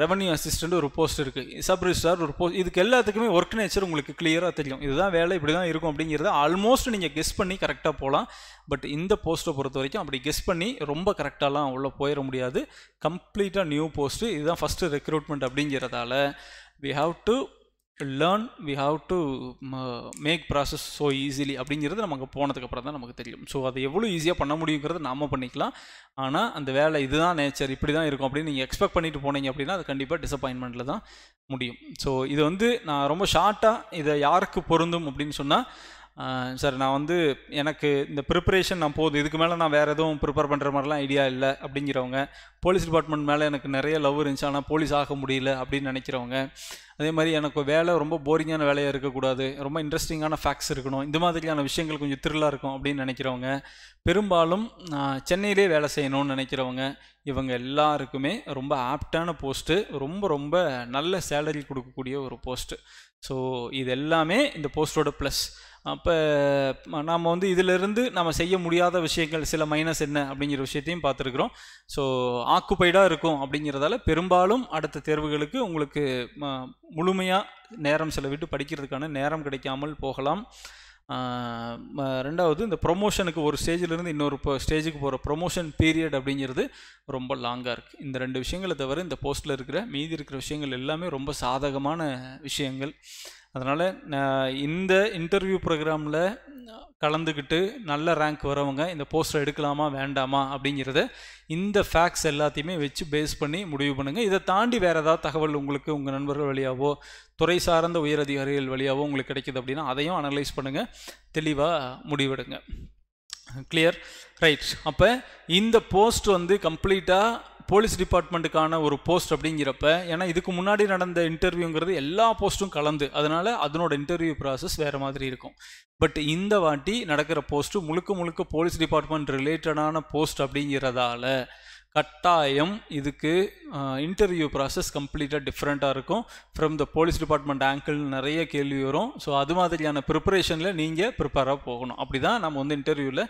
ரெவன்யூ அசிஸ்டண்ட் ஒரு போஸ்ட் இருக்குது சப் ரிஜிஸ்டார் ஒரு போஸ்ட் இதுக்கு எல்லாத்துக்குமே ஒர்க் நேச்சர் உங்களுக்கு கிளியராக தெரியும் இதுதான் வேலை இப்படி தான் இருக்கும் அப்படிங்கிறத ஆல்மோஸ்ட் நீங்கள் கெஸ் பண்ணி கரெக்டாக போகலாம் பட் இந்த போஸ்ட்டை பொறுத்த வரைக்கும் அப்படி கெஸ் பண்ணி ரொம்ப கரெக்டாலாம் உள்ளே போயிட முடியாது கம்ப்ளீட்டாக நியூ போஸ்ட்டு இதுதான் ஃபஸ்ட்டு ரெக்ரூட்மெண்ட் அப்படிங்கிறதால we have to learn we have to make process so easily அப்படிங்கிறது நமக்கு போனதுக்கு அப்புறம் தான் நமக்கு தெரியும் ஸோ அதை எவ்வளோ ஈஸியாக பண்ண முடியுங்கிறது நாம பண்ணிக்கலாம் ஆனால் அந்த வேலை இதுதான் நேச்சர் இப்படி தான் இருக்கும் அப்படின்னு நீங்கள் எக்ஸ்பெக்ட் பண்ணிட்டு போனீங்க அப்படின்னா அது கண்டிப்பாக டிசப்பாயின்மெண்ட்டில் தான் முடியும் ஸோ இது வந்து நான் ரொம்ப ஷார்ட்டாக இதை யாருக்கு பொருந்தும் அப்படின்னு சொன்னால் சார் நான் வந்து எனக்கு இந்த ப்ரிப்பரேஷன் நான் போதும் இதுக்கு மேலே நான் வேறு எதுவும் ப்ரிப்பேர் பண்ணுற மாதிரிலாம் ஐடியா இல்லை அப்படிங்கிறவங்க போலீஸ் டிபார்ட்மெண்ட் மேலே எனக்கு நிறைய லவ் இருந்துச்சு ஆனால் போலீஸ் ஆக முடியல அப்படின்னு நினைக்கிறவங்க அதே மாதிரி எனக்கு வேலை ரொம்ப போரிங்கான வேலையாக இருக்கக்கூடாது ரொம்ப இன்ட்ரெஸ்டிங்கான ஃபேக்ட்ஸ் இருக்கணும் இந்த மாதிரியான விஷயங்கள் கொஞ்சம் திருளாக இருக்கும் அப்படின்னு நினைக்கிறவங்க பெரும்பாலும் சென்னையிலே வேலை செய்யணும்னு நினைக்கிறவங்க இவங்க எல்லாருக்குமே ரொம்ப ஆப்டான போஸ்ட்டு ரொம்ப ரொம்ப நல்ல சேலரி கொடுக்கக்கூடிய ஒரு போஸ்ட்டு ஸோ இது எல்லாமே இந்த போஸ்ட்டோட ப்ளஸ் அப்போ நாம் வந்து இதிலிருந்து நம்ம செய்ய முடியாத விஷயங்கள் சில மைனஸ் என்ன அப்படிங்கிற விஷயத்தையும் பார்த்துருக்குறோம் ஸோ ஆக்குப்பைடாக இருக்கும் அப்படிங்கிறதால பெரும்பாலும் அடுத்த தேர்வுகளுக்கு உங்களுக்கு முழுமையாக நேரம் செலவிட்டு படிக்கிறதுக்கான நேரம் கிடைக்காமல் போகலாம் ரெண்டாவது இந்த ப்ரொமோஷனுக்கு ஒரு ஸ்டேஜிலிருந்து இன்னொரு இப்போ ஸ்டேஜுக்கு போகிற ப்ரொமோஷன் பீரியட் அப்படிங்கிறது ரொம்ப லாங்காக இருக்குது இந்த ரெண்டு விஷயங்களை தவிர இந்த போஸ்ட்டில் இருக்கிற மீதி இருக்கிற விஷயங்கள் எல்லாமே ரொம்ப சாதகமான விஷயங்கள் அதனால் இந்த இன்டர்வியூ ப்ரோக்ராமில் கலந்துக்கிட்டு நல்ல ரேங்க் வரவங்க இந்த போஸ்டர் எடுக்கலாமா வேண்டாமா அப்படிங்கிறத இந்த ஃபேக்ட்ஸ் எல்லாத்தையுமே வச்சு பேஸ் பண்ணி முடிவு பண்ணுங்கள் இதை தாண்டி வேறு ஏதாவது தகவல் உங்களுக்கு உங்கள் நண்பர்கள் வழியாகவோ துறை சார்ந்த உயரதிகாரிகள் வழியாகவோ உங்களுக்கு கிடைக்கிது அப்படின்னா அதையும் அனலைஸ் பண்ணுங்கள் தெளிவாக முடிவெடுங்க கிளியர் ரைட் அப்போ இந்த போஸ்ட் வந்து கம்ப்ளீட்டாக போலீஸ் டிபார்ட்மெண்ட்டுக்கான ஒரு போஸ்ட் அப்படிங்கிறப்ப ஏன்னா இதுக்கு முன்னாடி நடந்த இன்டர்வியூங்கிறது எல்லா போஸ்ட்டும் கலந்து அதனால் அதனோட இன்டர்வியூ ப்ராசஸ் வேறு மாதிரி இருக்கும் பட் இந்த வாட்டி நடக்கிற போஸ்ட்டு முழுக்க முழுக்க போலீஸ் டிபார்ட்மெண்ட் ரிலேட்டடான போஸ்ட் அப்படிங்கிறதால கட்டாயம் இதுக்கு இன்டர்வியூ ப்ராசஸ் கம்ப்ளீட்டாக டிஃப்ரெண்ட்டாக இருக்கும் from the police department angle நிறைய கேள்வி வரும் ஸோ அது மாதிரியான ப்ரிப்பரேஷனில் நீங்கள் ப்ரிப்பேராக போகணும் அப்படி தான் நம்ம வந்து இன்டர்வியூவில்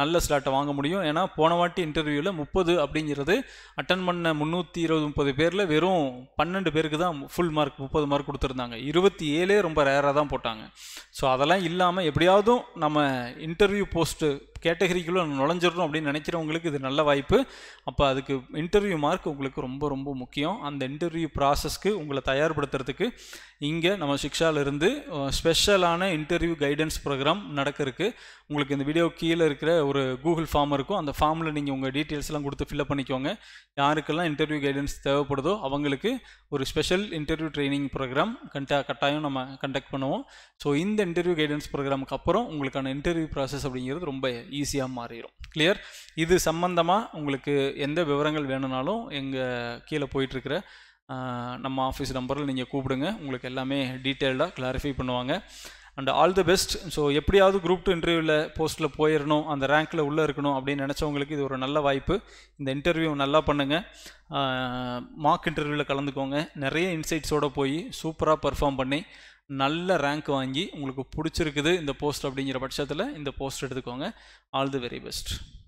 நல்ல ஸ்லாட்டை வாங்க முடியும் ஏன்னா போன வாட்டி இன்டர்வியூவில் முப்பது அப்படிங்கிறது அட்டன் பண்ண முந்நூற்றி இருபது முப்பது பேரில் வெறும் பன்னெண்டு பேருக்கு தான் ஃபுல் மார்க் முப்பது மார்க் கொடுத்துருந்தாங்க இருபத்தி ஏழே ரொம்ப ரேராக தான் போட்டாங்க ஸோ அதெல்லாம் இல்லாமல் எப்படியாவதும் நம்ம இன்டர்வியூ போஸ்ட்டு கேட்டகரிக்குள்ளே நுழைஞ்சிடும் அப்படின்னு நினைக்கிறவங்களுக்கு இது நல்ல வாய்ப்பு அப்போ அதுக்கு இன்டர்வியூ மார்க் உங்களுக்கு ரொம்ப ரொம்ப முக்கியம் அந்த இன்டர்வியூ ப்ராசஸ்க்கு உங்களை தயார்படுத்துறதுக்கு இங்கே நம்ம சிக்ஷாலிருந்து ஸ்பெஷலான இன்டர்வியூ கைடன்ஸ் ப்ரோக்ராம் நடக்கிறதுக்கு உங்களுக்கு இந்த வீடியோ கீழே இருக்கிற ஒரு கூகுள் ஃபார்ம் இருக்கும் அந்த ஃபார்மில் நீங்கள் உங்கள் டீட்டெயில்ஸ்லாம் கொடுத்து ஃபில்அப் பண்ணிக்கோங்க யாருக்கெல்லாம் இன்டர்வியூ கைடன்ஸ் தேவைப்படுதோ அவங்களுக்கு ஒரு ஸ்பெஷல் இன்டர்வியூ ட்ரைனிங் ப்ரோக்ராம் கண்டா கட்டாயம் நம்ம கண்டக்ட் பண்ணுவோம் ஸோ இந்த இன்டர்வியூ கைடன்ஸ் ப்ரோக்ராமுக்கு அப்புறம் உங்களுக்கான இன்டர்வியூ ப்ராசஸ் அப்படிங்கிறது ரொம்ப ஈஸியாக மாறிடும் கிளியர் இது சம்மந்தமாக உங்களுக்கு எந்த விவரங்கள் வேணும்னாலும் எங்கள் கீழே போயிட்டுருக்கிற நம்ம ஆஃபீஸ் நம்பரில் நீங்கள் கூப்பிடுங்க உங்களுக்கு எல்லாமே டீட்டெயில்டாக கிளாரிஃபை பண்ணுவாங்க and all the best so எப்படியாவது குரூப் டூ இன்டர்வியூவில் போஸ்ட்டில் போயிடணும் அந்த ரேங்க்கில் உள்ளே இருக்கணும் அப்படின்னு நினச்சவங்களுக்கு இது ஒரு நல்ல வாய்ப்பு இந்த இன்டர்வியூ நல்லா பண்ணுங்கள் மார்க் இன்டர்வியூவில் கலந்துக்கோங்க நிறைய இன்சைட்ஸோடு போய் சூப்பராக பர்ஃபார்ம் பண்ணி நல்ல ரேங்க் வாங்கி உங்களுக்கு பிடிச்சிருக்குது இந்த போஸ்ட் அப்படிங்கிற பட்சத்தில் இந்த போஸ்ட் எடுத்துக்கோங்க ஆல் தி வெரி பெஸ்ட்